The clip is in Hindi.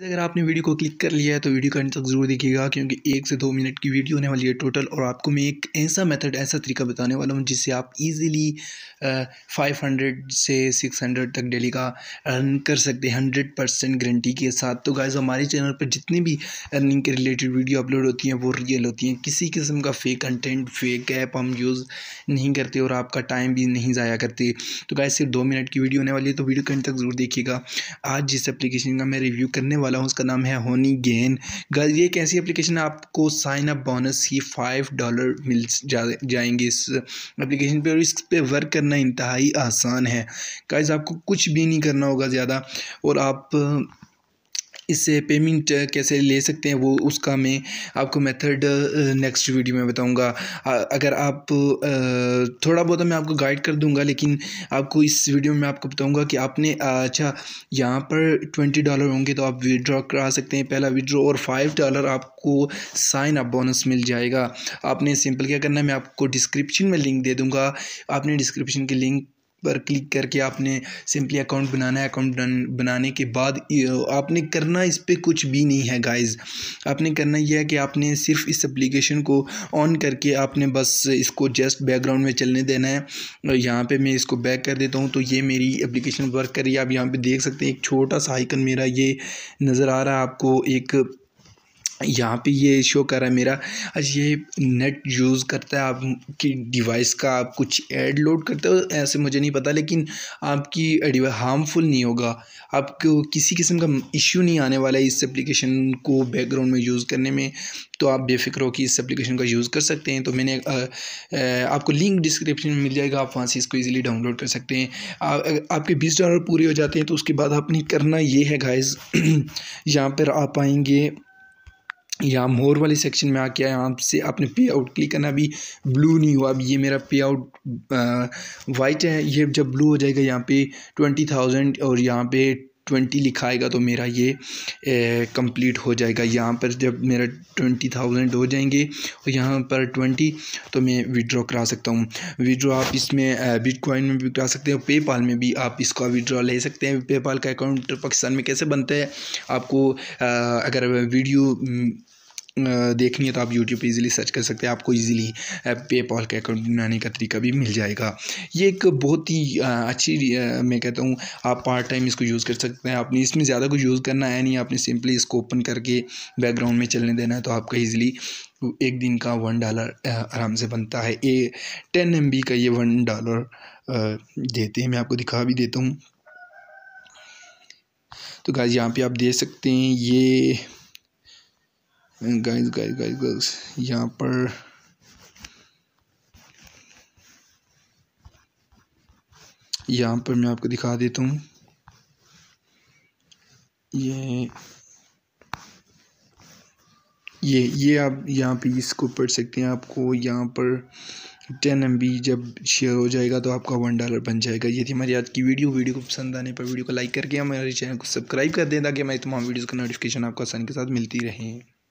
अगर आपने वीडियो को क्लिक कर लिया है तो वीडियो का अंत तक ज़रूर देखिएगा क्योंकि एक से दो मिनट की वीडियो होने वाली है टोटल और आपको मैं एक ऐसा मेथड ऐसा तरीका बताने वाला हूँ जिससे आप इजीली 500 से 600 तक डेली का अर्न कर सकते हैं हंड्रेड परसेंट गारंटी के साथ तो गाइज हमारे चैनल पर जितने भी अर्निंग के रिलेटेड वीडियो अपलोड होती हैं वो रियल होती हैं किसी किस्म का फेक कंटेंट फेक ऐप हम यूज़ नहीं करते और आपका टाइम भी नहीं ज़ाया करते तो गाय सिर्फ दो मिनट की वीडियो होने वाली है तो वीडियो का अंत तक ज़रूर देखिएगा आज जिस एप्लीकेशन का मैं रिव्यू करने वाला वाला हूँ उसका नाम है होनी गेन गर्ल ये एक ऐसी एप्लीकेशन है आपको साइन अप बोनस ही फाइव डॉलर मिल जा, जाएंगे इस एप्लीकेशन पे और इस पर वर्क करना इंतहाई आसान है गाइज आपको कुछ भी नहीं करना होगा ज़्यादा और आप इससे पेमेंट कैसे ले सकते हैं वो उसका मैं आपको मेथड नेक्स्ट वीडियो में बताऊंगा अगर आप थोड़ा बहुत मैं आपको गाइड कर दूंगा लेकिन आपको इस वीडियो में आपको बताऊंगा कि आपने अच्छा यहाँ पर ट्वेंटी डॉलर होंगे तो आप विड्रॉ करा सकते हैं पहला विड्रॉ और फाइव डॉलर आपको साइन अप बोनस मिल जाएगा आपने सिंपल क्या करना है मैं आपको डिस्क्रिप्शन में लिंक दे दूँगा आपने डिस्क्रिप्शन के लिंक पर क्लिक करके आपने सिंपली अकाउंट बनाना है अकाउंट बनाने के बाद आपने करना इस पर कुछ भी नहीं है गाइस आपने करना यह है कि आपने सिर्फ इस एप्लीकेशन को ऑन करके आपने बस इसको जस्ट बैकग्राउंड में चलने देना है यहाँ पे मैं इसको बैक कर देता हूँ तो ये मेरी एप्लीकेशन वर्क कर रही है आप यहाँ पे देख सकते हैं एक छोटा सा आइकन मेरा ये नज़र आ रहा है आपको एक यहाँ पे ये शो कर रहा है मेरा अच्छा ये नेट यूज़ करता है आपकी डिवाइस का आप कुछ ऐड लोड करते हो ऐसे मुझे नहीं पता लेकिन आपकी हार्मफुल नहीं होगा आपको किसी किस्म का इश्यू नहीं आने वाला है इस एप्लीकेशन को बैकग्राउंड में यूज़ करने में तो आप बेफिक्र हो कि इस एप्लीकेशन का यूज़ कर सकते हैं तो मैंने आ, आ, आपको लिंक डिस्क्रिप्शन में मिल जाएगा आप वहाँ से इसको ईजिली डाउनलोड कर सकते हैं आ, आपके बीस डॉलर पूरे हो जाते हैं तो उसके बाद आपने करना ये है गाइज़ यहाँ पर आप आएंगे यहाँ मोर वाले सेक्शन में आके यहाँ से आपने पे आउट क्लिक करना अभी ब्लू नहीं हुआ अब ये मेरा पे आउट वाइट है ये जब ब्लू हो जाएगा यहाँ पे ट्वेंटी थाउजेंड और यहाँ पे ट्वेंटी लिखा आएगा तो मेरा ये कंप्लीट हो जाएगा यहाँ पर जब मेरा ट्वेंटी थाउजेंड हो जाएंगे और यहाँ पर ट्वेंटी तो मैं विड्रॉ करा सकता हूँ विड्रॉ आप इसमें बिटकॉइन में भी करा सकते हैं पेपाल में भी आप इसका विड्रॉ ले सकते हैं पेपाल का अकाउंट पाकिस्तान में कैसे बनता है आपको आ, अगर वीडियो देखनी है तो आप यूट्यूब पे इजीली सर्च कर सकते हैं आपको इजीली पे पॉल अकाउंट बनाने का तरीका भी मिल जाएगा ये एक बहुत ही अच्छी मैं कहता हूँ आप पार्ट टाइम इसको यूज़ कर सकते हैं आपने इसमें ज़्यादा कुछ यूज़ करना है नहीं आपने सिंपली इसको ओपन करके बैकग्राउंड में चलने देना है तो आपका ईजिली एक दिन का वन डॉलर आराम से बनता है ए टेन एम का ये वन डॉलर देते हैं मैं आपको दिखा भी देता हूँ तो गाय यहाँ पे आप दे सकते हैं ये and guys guys guys girls यहाँ पर यहाँ पर मैं आपको दिखा देता हूँ ये ये ये आप यहाँ पे इसको पढ़ सकते हैं आपको यहाँ पर टेन एम जब शेयर हो जाएगा तो आपका वन डॉलर बन जाएगा ये थी हमारी आज की वीडियो वीडियो को पसंद आने पर वीडियो को लाइक करके हमारे चैनल को सब्सक्राइब कर दें ताकि हमारी तमाम वीडियोज़ का नोटिफिकेशन आपको आसानी के साथ मिलती रहे